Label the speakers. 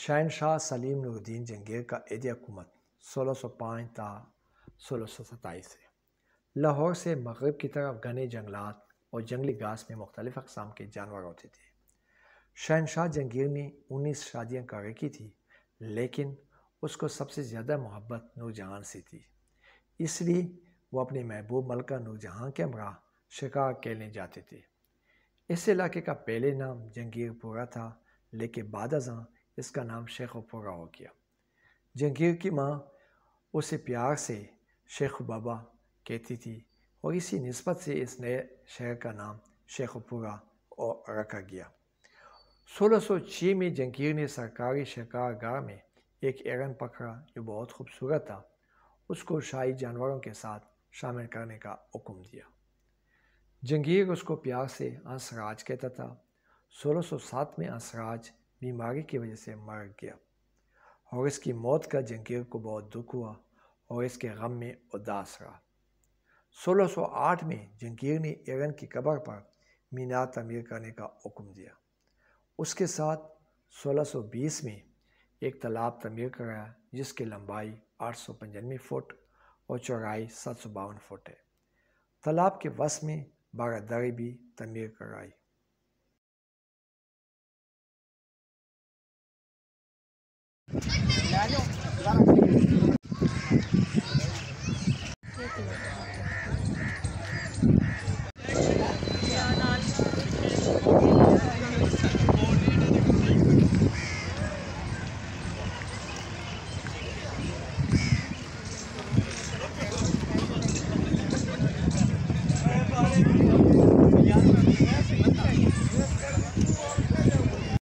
Speaker 1: शहनशाह सलीम नुरुद्दीन जंगीर का एद हकूमत सोलह सौ पाँच था सोलह सौ सत्ताईस है लाहौर से मगरब की तरफ घने जंगलात और जंगली घास में मुख्तलिफ अकसाम के जानवर होते थे शहनशाह जंगीर ने उन्नीस शादियाँ कर रखी थी लेकिन उसको सबसे ज़्यादा मोहब्बत नूरजहाँ से थी इसलिए वो अपने महबूब मलका नूरजहाँ के हमरा शिकार खेलने जाते थे इस इलाके का पहले नाम जंगीरपुरा था लेकिन बाद इसका नाम शेख पोगा हो गया जंगीर की माँ उसे प्यार से शेख बाबा कहती थी और इसी नस्बत से इस नए शहर का नाम शेखपुरा और रखा गया 1606 में जंगीर ने सरकारी शिकारगाह में एक एरन पकड़ा जो बहुत खूबसूरत था उसको शाही जानवरों के साथ शामिल करने का हुक्म दिया जंगीर उसको प्यार से आंसराज कहता था 1607 में आंसराज बीमारी की वजह से मर गया और इसकी मौत का जंगीर को बहुत दुख हुआ और इसके गम में उदास रहा 1608 में जंगीर ने एरन की कब्र पर मीनार तमीर करने का हुक्म दिया उसके साथ 1620 में एक तालाब तमीर कराया जिसकी लंबाई आठ फुट और चौड़ाई सात फुट है तालाब के वस में बारह भी तमीर कराई